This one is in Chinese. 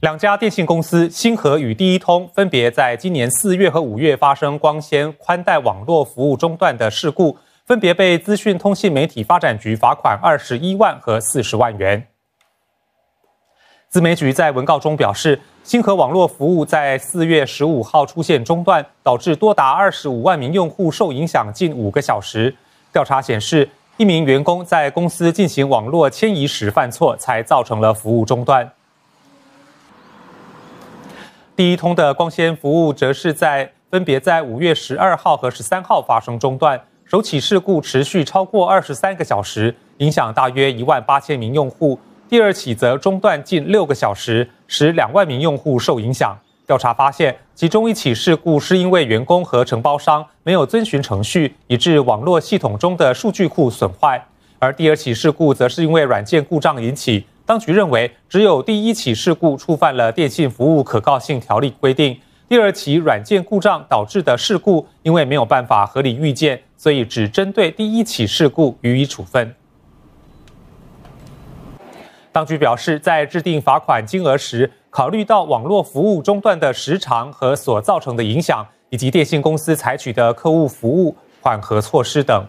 两家电信公司星河与第一通分别在今年四月和五月发生光纤宽带网络服务中断的事故，分别被资讯通信媒体发展局罚款二十一万和四十万元。自媒局在文告中表示，星河网络服务在四月十五号出现中断，导致多达二十五万名用户受影响近五个小时。调查显示，一名员工在公司进行网络迁移时犯错，才造成了服务中断。第一通的光纤服务则是在分别在五月十二号和十三号发生中断，首起事故持续超过二十三个小时，影响大约一万八千名用户；第二起则中断近六个小时，使两万名用户受影响。调查发现，其中一起事故是因为员工和承包商没有遵循程序，以致网络系统中的数据库损坏；而第二起事故则是因为软件故障引起。当局认为，只有第一起事故触犯了电信服务可靠性条例规定，第二起软件故障导致的事故因为没有办法合理预见，所以只针对第一起事故予以处分。当局表示，在制定罚款金额时，考虑到网络服务中断的时长和所造成的影响，以及电信公司采取的客户服务缓和措施等。